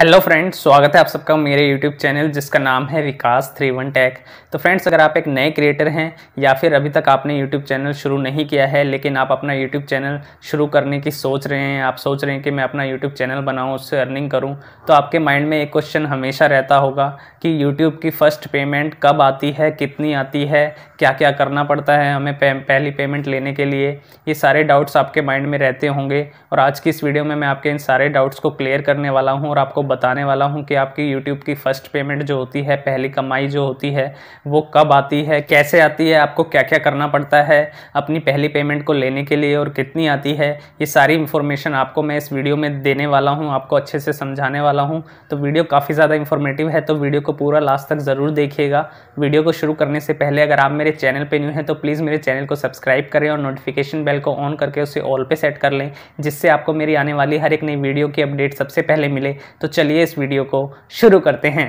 hello friends स्वागत है आप सबका मेरे यूट्यूब चैनल जिसका नाम है विकास थ्री वन टैक तो फ्रेंड्स अगर आप एक नए क्रिएटर हैं या फिर अभी तक आपने यूट्यूब चैनल शुरू नहीं किया है लेकिन आप अपना यूट्यूब चैनल शुरू करने की सोच रहे हैं आप सोच रहे हैं कि मैं अपना यूट्यूब चैनल बनाऊँ उससे अर्निंग करूँ तो आपके माइंड में एक क्वेश्चन हमेशा रहता होगा कि यूट्यूब की फ़र्स्ट पेमेंट कब आती है कितनी आती है क्या क्या करना पड़ता है हमें पहली पेमेंट लेने के लिए ये सारे डाउट्स आपके माइंड में रहते होंगे और आज की इस वीडियो में मैं आपके इन सारे डाउट्स को क्लियर करने वाला हूँ और आपको बताने वाला हूँ कि आपकी यूट्यूब की फ़र्स्ट पेमेंट जो होती है पहली कमाई जो होती है वो कब आती है कैसे आती है आपको क्या क्या करना पड़ता है अपनी पहली पेमेंट को लेने के लिए और कितनी आती है ये सारी इन्फॉर्मेशन आपको मैं इस वीडियो में देने वाला हूँ आपको अच्छे से समझाने वाला हूँ तो वीडियो काफ़ी ज़्यादा इन्फॉर्मेटिव है तो वीडियो को पूरा लास्ट तक ज़रूर देखिएगा वीडियो को शुरू करने से पहले अगर आप मेरे चैनल पर न्यू हैं तो प्लीज़ मेरे चैनल को सब्सक्राइब करें और नोटिफिकेशन बेल को ऑन करके उसे ऑल पर सेट कर लें जिससे आपको मेरी आने वाली हर एक नई वीडियो की अपडेट सबसे पहले मिले तो चलिए इस वीडियो को शुरू करते हैं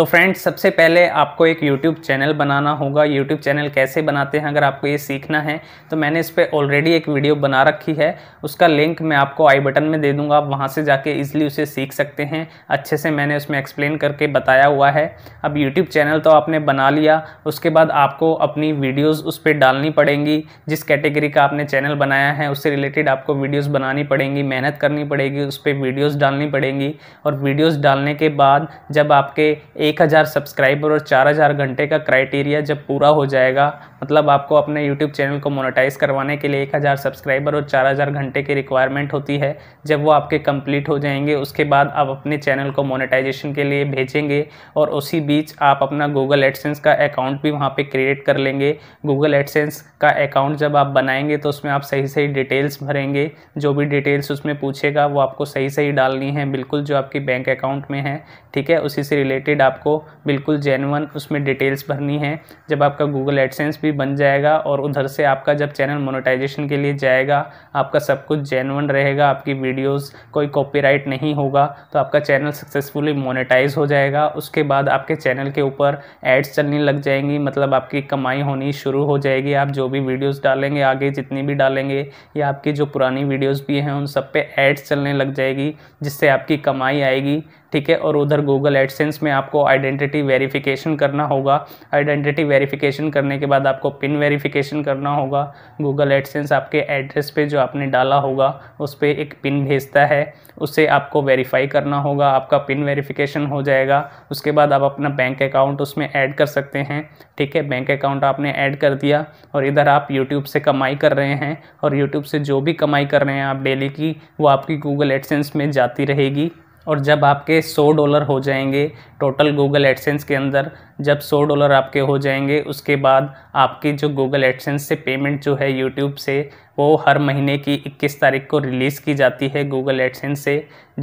तो फ्रेंड्स सबसे पहले आपको एक यूट्यूब चैनल बनाना होगा यूट्यूब चैनल कैसे बनाते हैं अगर आपको ये सीखना है तो मैंने इस पर ऑलरेडी एक वीडियो बना रखी है उसका लिंक मैं आपको आई बटन में दे दूँगा आप वहाँ से जाके ईजिली उसे सीख सकते हैं अच्छे से मैंने उसमें एक्सप्लेन करके बताया हुआ है अब यूट्यूब चैनल तो आपने बना लिया उसके बाद आपको अपनी वीडियोज़ उस पर डालनी पड़ेंगी जिस कैटेगरी का आपने चैनल बनाया है उससे रिलेटेड आपको वीडियोज़ बनानी पड़ेंगी मेहनत करनी पड़ेगी उस पर वीडियोज़ डालनी पड़ेंगी और वीडियोज़ डालने के बाद जब आपके एक हज़ार सब्सक्राइबर और चार हज़ार घंटे का क्राइटेरिया जब पूरा हो जाएगा मतलब आपको अपने यूट्यूब चैनल को मोनेटाइज करवाने के लिए एक हज़ार सब्सक्राइबर और चार हज़ार घंटे की रिक्वायरमेंट होती है जब वो आपके कंप्लीट हो जाएंगे उसके बाद आप अपने चैनल को मोनेटाइजेशन के लिए भेजेंगे और उसी बीच आप अपना गूगल एडसेंस का अकाउंट भी वहाँ पर क्रिएट कर लेंगे गूगल एडसेंस का अकाउंट जब आप बनाएंगे तो उसमें आप सही सही डिटेल्स भरेंगे जो भी डिटेल्स उसमें पूछेगा वो आपको सही सही डालनी है बिल्कुल जो आपकी बैंक अकाउंट में है ठीक है उसी से रिलेटेड आप आपको बिल्कुल जेनवन उसमें डिटेल्स भरनी है जब आपका गूगल एडसेंस भी बन जाएगा और उधर से आपका जब चैनल मोनेटाइजेशन के लिए जाएगा आपका सब कुछ जेनवन रहेगा आपकी वीडियोस कोई कॉपीराइट नहीं होगा तो आपका चैनल सक्सेसफुली मोनेटाइज हो जाएगा उसके बाद आपके चैनल के ऊपर एड्स चलने लग जाएंगी मतलब आपकी कमाई होनी शुरू हो जाएगी आप जो भी वीडियोस डालेंगे आगे जितनी भी डालेंगे या आपकी जो पुरानी वीडियोस भी हैं उन सब पे एड्स चलने लग जाएगी जिससे आपकी कमाई आएगी ठीक है और उधर गूगल एडसेंस में आपको आइडेंटिटी वेरिफिकेशन करना होगा आइडेंटिटी वेरिफिकेशन करने के बाद आपको पिन वेरिफिकेशन करना होगा गूगल एडसेंस आपके एड्रेस पे जो आपने डाला होगा उस पर एक पिन भेजता है उसे आपको वेरीफाई करना होगा आपका पिन वेरिफिकेशन हो जाएगा उसके बाद आप अपना बैंक अकाउंट उसमें ऐड कर सकते हैं ठीक है बैंक अकाउंट आपने ऐड कर दिया और इधर आप यूट्यूब से कमाई कर रहे हैं और यूट्यूब से जो भी कमाई कर रहे हैं आप डेली की वो आपकी गूगल एडसेंस में जाती रहेगी और जब आपके सौ डॉलर हो जाएंगे टोटल गूगल एडसेंस के अंदर जब सौ डॉलर आपके हो जाएंगे उसके बाद आपकी जो गूगल एडसेंस से पेमेंट जो है यूट्यूब से वो हर महीने की 21 तारीख को रिलीज़ की जाती है गूगल एडसेंस से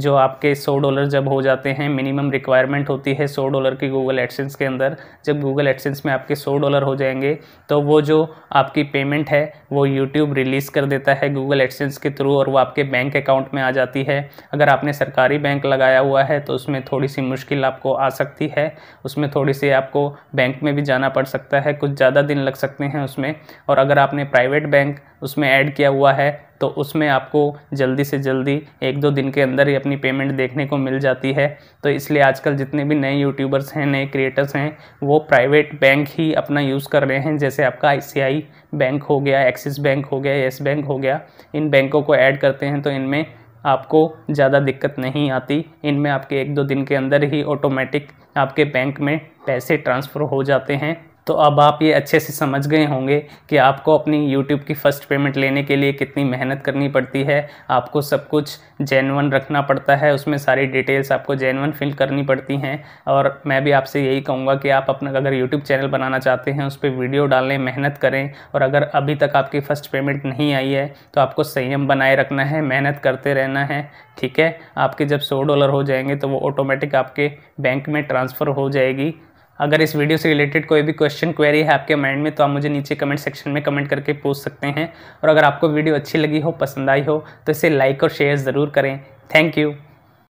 जो आपके 100 डॉलर जब हो जाते हैं मिनिमम रिक्वायरमेंट होती है 100 डॉलर की गूगल एडसेंस के अंदर जब गूगल एडसेंस में आपके 100 डॉलर हो जाएंगे तो वो जो आपकी पेमेंट है वो यूट्यूब रिलीज़ कर देता है गूगल एडसेंस के थ्रू और वो आपके बैंक अकाउंट में आ जाती है अगर आपने सरकारी बैंक लगाया हुआ है तो उसमें थोड़ी सी मुश्किल आपको आ सकती है उसमें थोड़ी सी आपको बैंक में भी जाना पड़ सकता है कुछ ज़्यादा दिन लग सकते हैं उसमें और अगर आपने प्राइवेट बैंक उसमें ऐड किया हुआ है तो उसमें आपको जल्दी से जल्दी एक दो दिन के अंदर ही अपनी पेमेंट देखने को मिल जाती है तो इसलिए आजकल जितने भी नए यूट्यूबर्स हैं नए क्रिएटर्स हैं वो प्राइवेट बैंक ही अपना यूज़ कर रहे हैं जैसे आपका आई बैंक हो गया एक्सिस बैंक हो गया येस बैंक हो गया इन बैंकों को ऐड करते हैं तो इनमें आपको ज़्यादा दिक्कत नहीं आती इनमें आपके एक दो दिन के अंदर ही ऑटोमेटिक आपके बैंक में पैसे ट्रांसफ़र हो जाते हैं तो अब आप ये अच्छे से समझ गए होंगे कि आपको अपनी यूट्यूब की फ़र्स्ट पेमेंट लेने के लिए कितनी मेहनत करनी पड़ती है आपको सब कुछ जेनवन रखना पड़ता है उसमें सारी डिटेल्स आपको जेनवन फिल करनी पड़ती हैं और मैं भी आपसे यही कहूँगा कि आप अपना अगर यूट्यूब चैनल बनाना चाहते हैं उस पर वीडियो डालें मेहनत करें और अगर अभी तक आपकी फ़र्स्ट पेमेंट नहीं आई है तो आपको संयम बनाए रखना है मेहनत करते रहना है ठीक है आपके जब सौ डॉलर हो जाएंगे तो वो ऑटोमेटिक आपके बैंक में ट्रांसफ़र हो जाएगी अगर इस वीडियो से रिलेटेड कोई भी क्वेश्चन क्वेरी है आपके माइंड में तो आप मुझे नीचे कमेंट सेक्शन में कमेंट करके पूछ सकते हैं और अगर आपको वीडियो अच्छी लगी हो पसंद आई हो तो इसे लाइक और शेयर ज़रूर करें थैंक यू